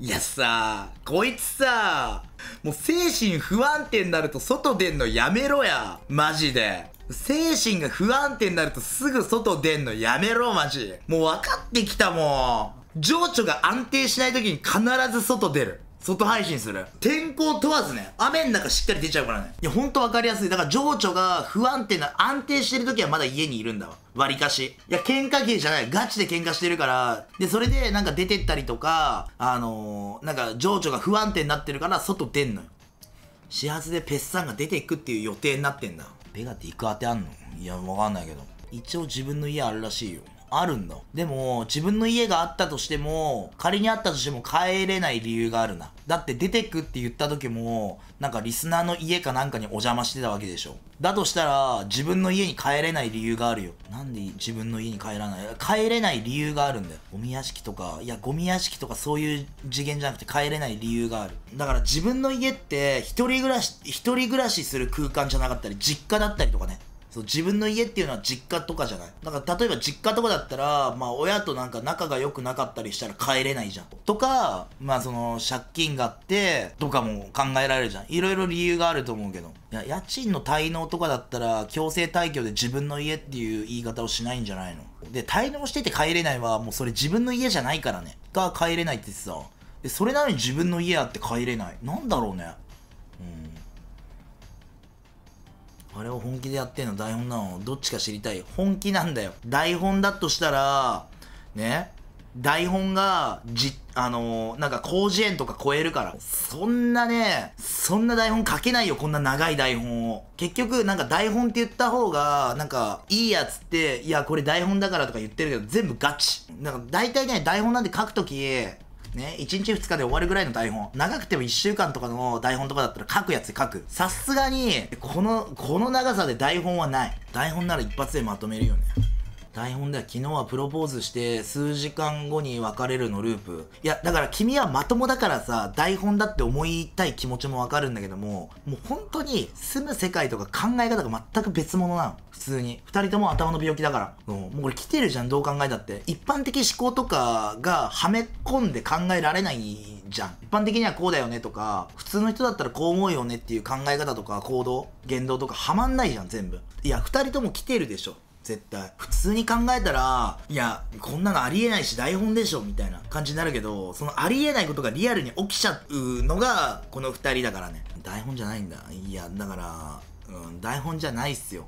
いやさ、こいつさ、もう精神不安定になると外出んのやめろや。マジで。精神が不安定になるとすぐ外出んのやめろ、マジ。もう分かってきたもん。情緒が安定しない時に必ず外出る。外配信する。天候問わずね、雨の中しっかり出ちゃうからね。いや、ほんとわかりやすい。だから情緒が不安定な、安定してる時はまだ家にいるんだわ。割かし。いや、喧嘩芸じゃない。ガチで喧嘩してるから。で、それでなんか出てったりとか、あのー、なんか情緒が不安定になってるから、外出んのよ。始発でペッサンが出ていくっていう予定になってんだ。ベガって行く当てあんのいや、わかんないけど。一応自分の家あるらしいよ。あるんだ。でも、自分の家があったとしても、仮にあったとしても帰れない理由があるな。だって出てくって言った時も、なんかリスナーの家かなんかにお邪魔してたわけでしょ。だとしたら、自分の家に帰れない理由があるよ。なんで自分の家に帰らない帰れない理由があるんだよ。ゴミ屋敷とか、いや、ゴミ屋敷とかそういう次元じゃなくて帰れない理由がある。だから自分の家って、一人暮らし、一人暮らしする空間じゃなかったり、実家だったりとかね。そう自分の家っていうのは実家とかじゃないだから例えば実家とかだったら、まあ、親となんか仲が良くなかったりしたら帰れないじゃんとか、まあ、その借金があってとかも考えられるじゃんいろいろ理由があると思うけどいや家賃の滞納とかだったら強制退去で自分の家っていう言い方をしないんじゃないので滞納してて帰れないはもうそれ自分の家じゃないからねが帰れないってさで、それなのに自分の家あって帰れないなんだろうねあれを本気でやってんの台本なのどっちか知りたい本気なんだよ台本だとしたらね台本がじあのー、なんか広辞苑とか超えるからそんなねそんな台本書けないよこんな長い台本を結局なんか台本って言った方がなんかいいやつっていやこれ台本だからとか言ってるけど全部ガチなんか大体ね台本なんて書くときね、1日2日で終わるぐらいの台本。長くても1週間とかの台本とかだったら書くやつ書く。さすがに、この、この長さで台本はない。台本なら一発でまとめるよね。台本では昨日はプロポーズして数時間後に別れるのループ。いや、だから君はまともだからさ、台本だって思いたい気持ちもわかるんだけども、もう本当に住む世界とか考え方が全く別物なの。普通に。二人とも頭の病気だから。うん。もうこれ来てるじゃん、どう考えたって。一般的思考とかがはめ込んで考えられないじゃん。一般的にはこうだよねとか、普通の人だったらこう思うよねっていう考え方とか行動、言動とかはまんないじゃん、全部。いや、二人とも来てるでしょ。絶対。普通に考えたら、いや、こんなのありえないし台本でしょみたいな感じになるけど、そのありえないことがリアルに起きちゃうのが、この2人だからね。台本じゃないんだ。いや、だから、うん、台本じゃないっすよ。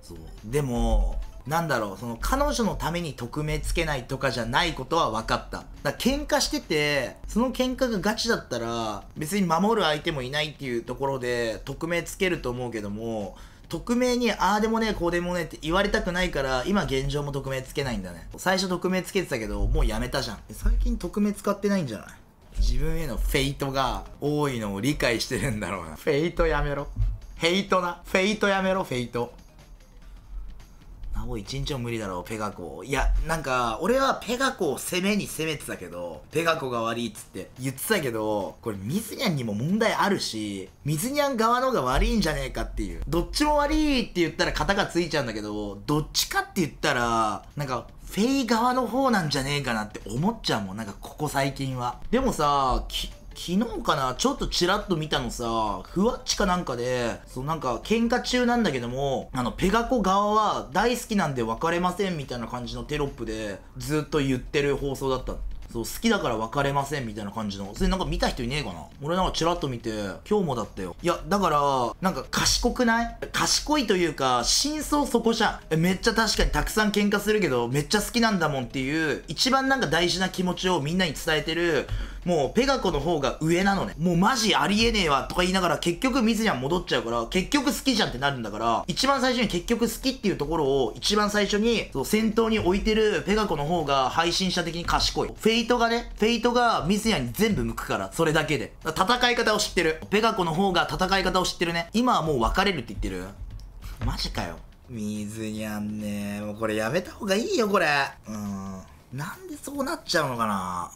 そう。でも、なんだろう、その彼女のために匿名つけないとかじゃないことは分かった。だから喧嘩してて、その喧嘩がガチだったら、別に守る相手もいないっていうところで、匿名つけると思うけども、匿名にああでもねこうでもねって言われたくないから今現状も匿名つけないんだね最初匿名つけてたけどもうやめたじゃん最近匿名使ってないんじゃない自分へのフェイトが多いのを理解してるんだろうなフェイトやめろヘイトなフェイトやめろフェイト青い一日も無理だろう、ペガコ。いや、なんか、俺はペガコを攻めに攻めてたけど、ペガコが悪いっつって言ってたけど、これ水にゃんにも問題あるし、水にゃん側のが悪いんじゃねえかっていう。どっちも悪いって言ったら型がついちゃうんだけど、どっちかって言ったら、なんか、フェイ側の方なんじゃねえかなって思っちゃうもん、なんかここ最近は。でもさ、き昨日かな、ちょっとチラッと見たのさ、ふわっちかなんかで、そうなんか喧嘩中なんだけども、あの、ペガコ側は大好きなんで別れませんみたいな感じのテロップでずっと言ってる放送だった。そう、好きだから別れませんみたいな感じの。それなんか見た人いねえかな俺なんかチラッと見て、今日もだったよ。いや、だから、なんか賢くない賢いというか、真相そこじゃん。え、めっちゃ確かにたくさん喧嘩するけど、めっちゃ好きなんだもんっていう、一番なんか大事な気持ちをみんなに伝えてる、もうペガコの方が上なのね。もうマジありえねえわとか言いながら結局水には戻っちゃうから、結局好きじゃんってなるんだから、一番最初に結局好きっていうところを一番最初にそう先頭に置いてるペガコの方が配信者的に賢い。イトがね、フェイトがミズヤに全部向くから、それだけで。戦い方を知ってる。ペガコの方が戦い方を知ってるね。今はもう別れるって言ってる。マジかよ。水にゃんねもうこれやめた方がいいよこれうんなんでそうなっちゃうのかな